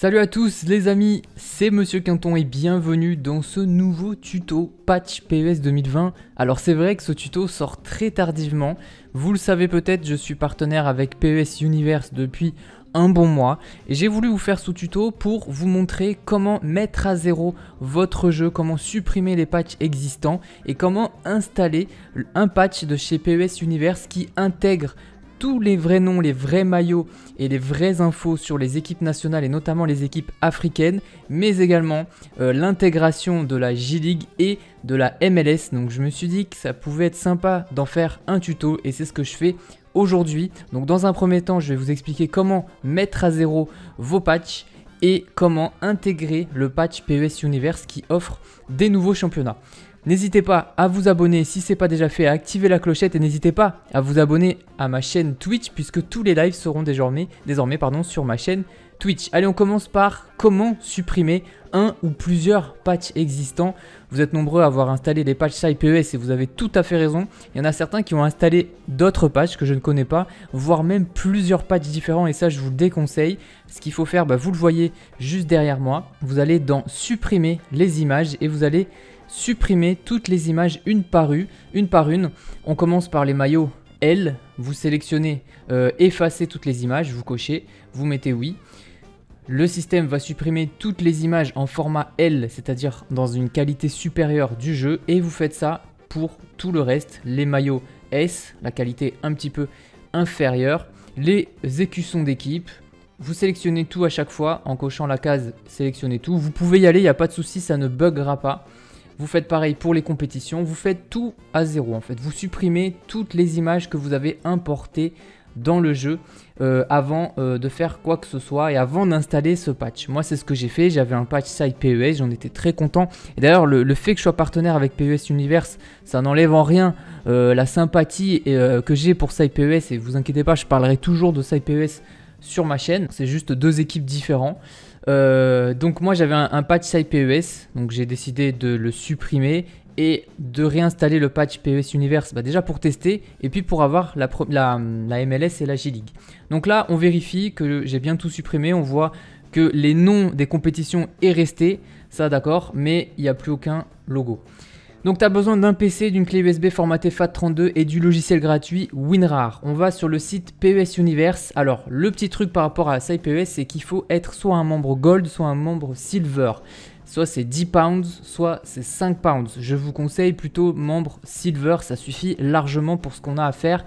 Salut à tous les amis, c'est Monsieur Quinton et bienvenue dans ce nouveau tuto patch PES 2020. Alors c'est vrai que ce tuto sort très tardivement, vous le savez peut-être, je suis partenaire avec PES Universe depuis un bon mois et j'ai voulu vous faire ce tuto pour vous montrer comment mettre à zéro votre jeu, comment supprimer les patchs existants et comment installer un patch de chez PES Universe qui intègre tous les vrais noms, les vrais maillots et les vraies infos sur les équipes nationales et notamment les équipes africaines, mais également euh, l'intégration de la J-League et de la MLS. Donc je me suis dit que ça pouvait être sympa d'en faire un tuto et c'est ce que je fais aujourd'hui. Donc dans un premier temps, je vais vous expliquer comment mettre à zéro vos patchs et comment intégrer le patch PES Universe qui offre des nouveaux championnats. N'hésitez pas à vous abonner si ce n'est pas déjà fait, à activer la clochette et n'hésitez pas à vous abonner à ma chaîne Twitch puisque tous les lives seront désormais, désormais pardon, sur ma chaîne Twitch. Allez, on commence par comment supprimer un ou plusieurs patchs existants. Vous êtes nombreux à avoir installé les patchs IPES e et vous avez tout à fait raison. Il y en a certains qui ont installé d'autres patchs que je ne connais pas, voire même plusieurs patchs différents et ça je vous le déconseille. Ce qu'il faut faire, bah, vous le voyez juste derrière moi, vous allez dans supprimer les images et vous allez supprimer toutes les images une par une. Une par une. On commence par les maillots L. Vous sélectionnez euh, effacer toutes les images, vous cochez, vous mettez oui. Le système va supprimer toutes les images en format L, c'est-à-dire dans une qualité supérieure du jeu, et vous faites ça pour tout le reste, les maillots S, la qualité un petit peu inférieure, les écussons d'équipe, vous sélectionnez tout à chaque fois en cochant la case sélectionnez tout, vous pouvez y aller, il n'y a pas de souci, ça ne buggera pas vous faites pareil pour les compétitions, vous faites tout à zéro en fait. Vous supprimez toutes les images que vous avez importées dans le jeu euh, avant euh, de faire quoi que ce soit et avant d'installer ce patch. Moi c'est ce que j'ai fait, j'avais un patch Side PES, j'en étais très content. Et d'ailleurs le, fait que je sois partenaire avec PES Universe, ça n'enlève en rien euh, la sympathie que j'ai pour site PES et vous inquiétez pas, je parlerai toujours de site PES sur ma chaîne. C'est juste deux équipes différentes. Euh, donc moi j'avais un, patch IPES, donc j'ai décidé de le supprimer et de réinstaller le patch PES Universe, bah, déjà pour tester et puis pour avoir la, MLS et la G-League. Donc là on vérifie que j'ai bien tout supprimé, on voit que les noms des compétitions est resté, ça d'accord, mais il n'y a plus aucun logo. Donc tu as besoin d'un PC, d'une clé USB formatée FAT32 et du logiciel gratuit WinRAR. On va sur le site PES Universe. Alors le petit truc par rapport à PES, c'est qu'il faut être soit un membre Gold, soit un membre Silver soit c'est 10 pounds, soit c'est 5 pounds. Je vous conseille plutôt membre silver, ça suffit largement pour ce qu'on a à faire.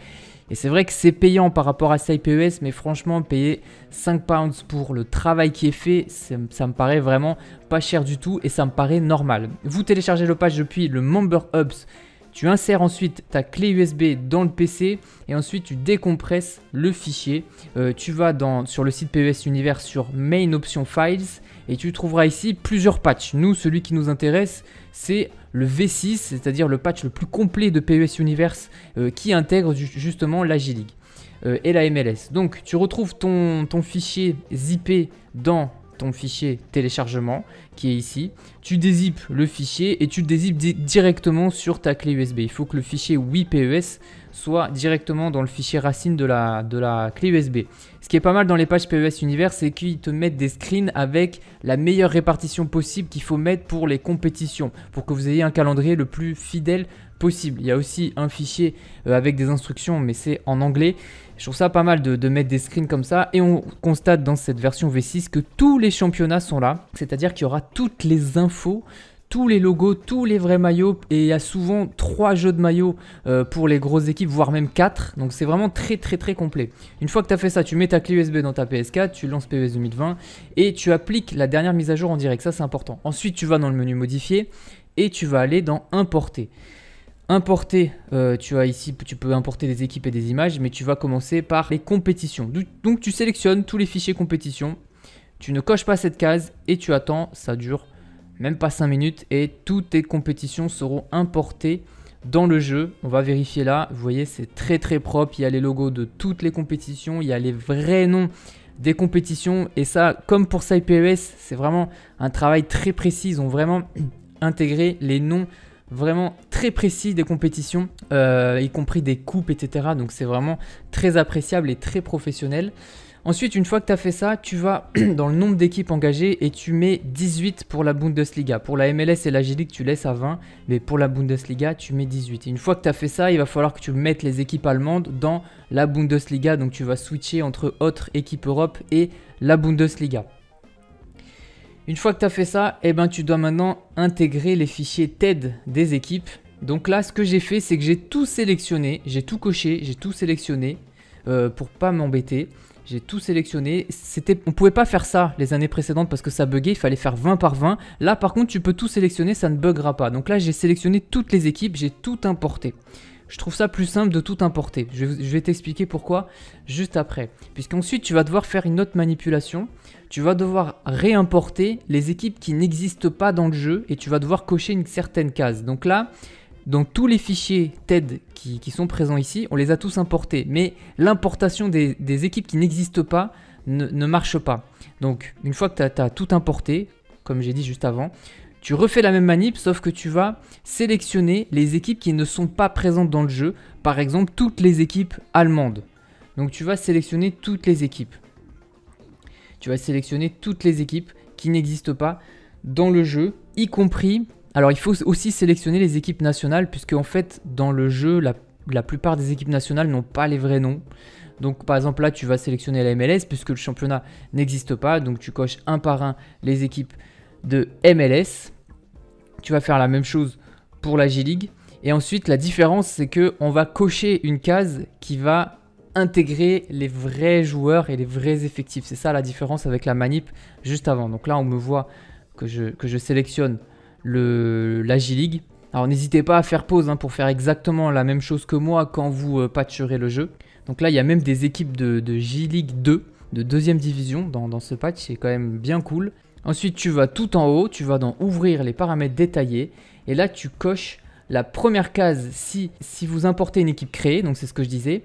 Et c'est vrai que c'est payant par rapport à IPS, mais franchement, payer 5 pounds pour le travail qui est fait, ça me paraît vraiment pas cher du tout et ça me paraît normal. Vous téléchargez le patch depuis le Member Hubs. Tu insères ensuite ta clé USB dans le PC et ensuite tu décompresses le fichier. Euh, tu vas dans, sur le site PES Univers sur Main Option Files et tu trouveras ici plusieurs patchs. Nous, celui qui nous intéresse, c'est le V6, c'est-à-dire le patch le plus complet de PES Universe euh, qui intègre justement la G-League euh, et la MLS. Donc tu retrouves ton, ton fichier zippé dans fichier téléchargement qui est ici. Tu dézipes le fichier et tu le dézipes directement sur ta clé USB. Il faut que le fichier WIPES soit directement dans le fichier racine de la, de la clé USB. Ce qui est pas mal dans les pages PES Univers, c'est qu'ils te mettent des screens avec la meilleure répartition possible qu'il faut mettre pour les compétitions, pour que vous ayez un calendrier le plus fidèle il y a aussi un fichier euh, avec des instructions, mais c'est en anglais. Je trouve ça pas mal de, mettre des screens comme ça. Et on constate dans cette version V6 que tous les championnats sont là. C'est-à-dire qu'il y aura toutes les infos tous les logos, tous les vrais maillots et il y a souvent trois jeux de maillots euh, pour les grosses équipes, voire même quatre. Donc c'est vraiment très très très complet. Une fois que tu as fait ça, tu mets ta clé USB dans ta PS4, tu lances PES 2020 et tu appliques la dernière mise à jour en direct. Ça c'est important. Ensuite tu vas dans le menu modifier et tu vas aller dans importer importer, euh, tu as ici, tu peux importer des équipes et des images, mais tu vas commencer par les compétitions. Donc tu sélectionnes tous les fichiers compétitions, tu ne coches pas cette case et tu attends, ça dure même pas 5 minutes et toutes tes compétitions seront importées dans le jeu. On va vérifier là, vous voyez c'est très très propre, il y a les logos de toutes les compétitions, il y a les vrais noms des compétitions et ça, comme pour SciPOS, c'est vraiment un travail très précis, ils ont vraiment intégré les noms vraiment très précis des compétitions, euh, y compris des coupes, etc. Donc c'est vraiment très appréciable et très professionnel. Ensuite, une fois que tu as fait ça, tu vas dans le nombre d'équipes engagées et tu mets 18 pour la Bundesliga. Pour la MLS et la g tu laisses à 20, mais pour la Bundesliga, tu mets 18. Et une fois que tu as fait ça, il va falloir que tu mettes les équipes allemandes dans la Bundesliga. Donc tu vas switcher entre autres équipes Europe et la Bundesliga. Une fois que tu as fait ça, eh ben, tu dois maintenant intégrer les fichiers TED des équipes. Donc là, ce que j'ai fait, c'est que j'ai tout sélectionné, j'ai tout coché, j'ai tout sélectionné pour euh, pour pas m'embêter. J'ai tout sélectionné. C'était, on pouvait pas faire ça les années précédentes parce que ça buguait. Il fallait faire 20 par 20. Là, par contre, tu peux tout sélectionner, ça ne buggera pas. Donc là, j'ai sélectionné toutes les équipes, j'ai tout importé je trouve ça plus simple de tout importer. Je, vais t'expliquer pourquoi juste après. ensuite tu vas devoir faire une autre manipulation. Tu vas devoir réimporter les équipes qui n'existent pas dans le jeu et tu vas devoir cocher une certaine case. Donc là, dans tous les fichiers TED qui, sont présents ici, on les a tous importés. Mais l'importation des, équipes qui n'existent pas ne, marche pas. Donc, une fois que tu as tout importé, comme j'ai dit juste avant, tu refais la même manip, sauf que tu vas sélectionner les équipes qui ne sont pas présentes dans le jeu. Par exemple, toutes les équipes allemandes. Donc tu vas sélectionner toutes les équipes. Tu vas sélectionner toutes les équipes qui n'existent pas dans le jeu, y compris... Alors il faut aussi sélectionner les équipes nationales, puisque en fait, dans le jeu, la, plupart des équipes nationales n'ont pas les vrais noms. Donc par exemple là tu vas sélectionner la MLS puisque le championnat n'existe pas. Donc tu coches un par un les équipes de MLS. Tu vas faire la même chose pour la j league Et ensuite, la différence, c'est qu'on va cocher une case qui va intégrer les vrais joueurs et les vrais effectifs. C'est ça la différence avec la manip juste avant. Donc là, on me voit que je, que je sélectionne le, la j league Alors n'hésitez pas à faire pause hein, pour faire exactement la même chose que moi quand vous euh, patcherez le jeu. Donc là, il y a même des équipes de, de league 2, de deuxième division dans, dans ce patch. C'est quand même bien cool. Ensuite, tu vas tout en haut, tu vas dans Ouvrir les paramètres détaillés. Et là, tu coches la première case si, si vous importez une équipe créée, donc c'est ce que je disais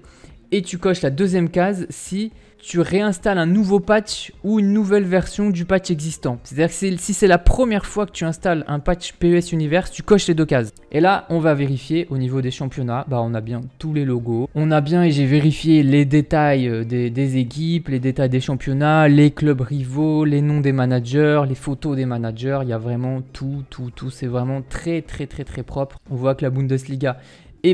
et tu coches la deuxième case si tu réinstalles un nouveau patch ou une nouvelle version du patch existant. C'est-à-dire que si c'est la première fois que tu installes un patch PES Universe, tu coches les deux cases. Et là, on va vérifier au niveau des championnats, bah, on a bien tous les logos, on a bien, et j'ai vérifié les détails euh, des, des, équipes, les détails des championnats, les clubs rivaux, les noms des managers, les photos des managers, il y a vraiment tout, tout, tout, c'est vraiment très, très, très, très propre. On voit que la Bundesliga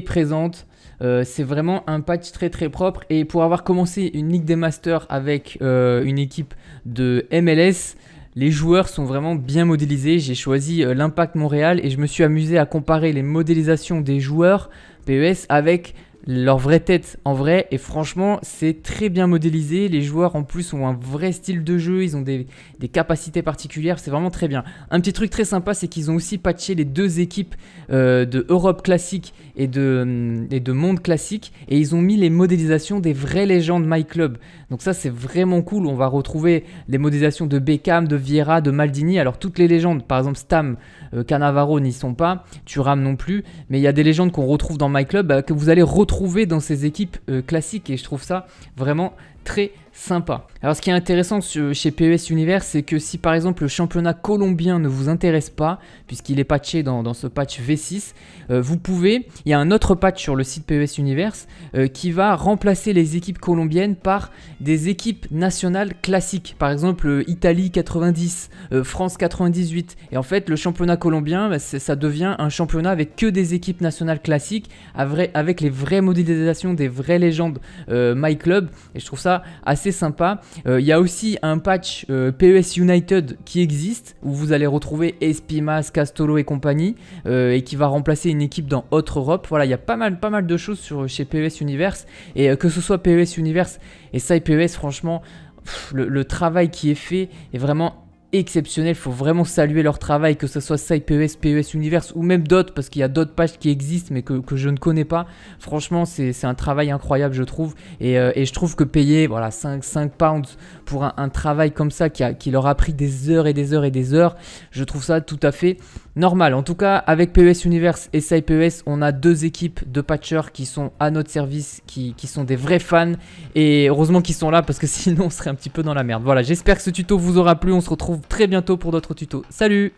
présente. Euh, c'est vraiment un patch très très propre et pour avoir commencé une Ligue des Masters avec euh, une équipe de MLS, les joueurs sont vraiment bien modélisés. J'ai choisi euh, l'Impact Montréal et je me suis amusé à comparer les modélisations des joueurs PES avec leur vraie tête en vrai. Et franchement, c'est très bien modélisé. Les joueurs en plus ont un vrai style de jeu, ils ont des, capacités particulières, c'est vraiment très bien. Un petit truc très sympa, c'est qu'ils ont aussi patché les deux équipes euh, de Europe classique et de, Monde classique. Et ils ont mis les modélisations des vraies légendes My Club. Donc ça, c'est vraiment cool. On va retrouver les modélisations de Beckham, de Vieira, de Maldini. Alors toutes les légendes, par exemple Stam, euh, Canavaro n'y sont pas, Turam non plus. Mais il y a des légendes qu'on retrouve dans My Club bah, que vous allez retrouver trouver dans ces équipes euh, classiques et je trouve ça vraiment très sympa. Alors ce qui est intéressant chez PES Universe, c'est que si par exemple le championnat colombien ne vous intéresse pas, puisqu'il est patché dans, ce patch V6, euh, vous pouvez, il y a un autre patch sur le site PES Universe euh, qui va remplacer les équipes colombiennes par des équipes nationales classiques, par exemple euh, Italie 90, France 98, et en fait le championnat colombien, bah, ça devient un championnat avec que des équipes nationales classiques, avec les vraies modélisations des vraies légendes My et je trouve ça assez sympa. Euh, il y a aussi un patch euh, PES United qui existe où vous allez retrouver Espimas, Castolo et compagnie euh, et qui va remplacer une équipe dans Autre Europe. Voilà, il y a pas mal, pas mal de choses sur, chez PES Universe et que ce soit PES Universe et ça PES, franchement, le, le, travail qui est fait est vraiment exceptionnel Il faut vraiment saluer leur travail, que ce soit site PES e Universe ou même d'autres, parce qu'il y a d'autres pages qui existent mais que, je ne connais pas. Franchement, c'est un travail incroyable, je trouve. Et, euh, je trouve que payer voilà, 5, 5 pounds pour un, travail comme ça qui, a, qui leur a pris des heures et des heures et des heures, je trouve ça tout à fait normal. En tout cas, avec PES Universe et SciPES, on a deux équipes de patchers qui sont à notre service, qui, qui sont des vrais fans. Et heureusement qu'ils sont là parce que sinon on serait un petit peu dans la merde. Voilà, j'espère que ce tuto vous aura plu. On se retrouve très bientôt pour d'autres tutos. Salut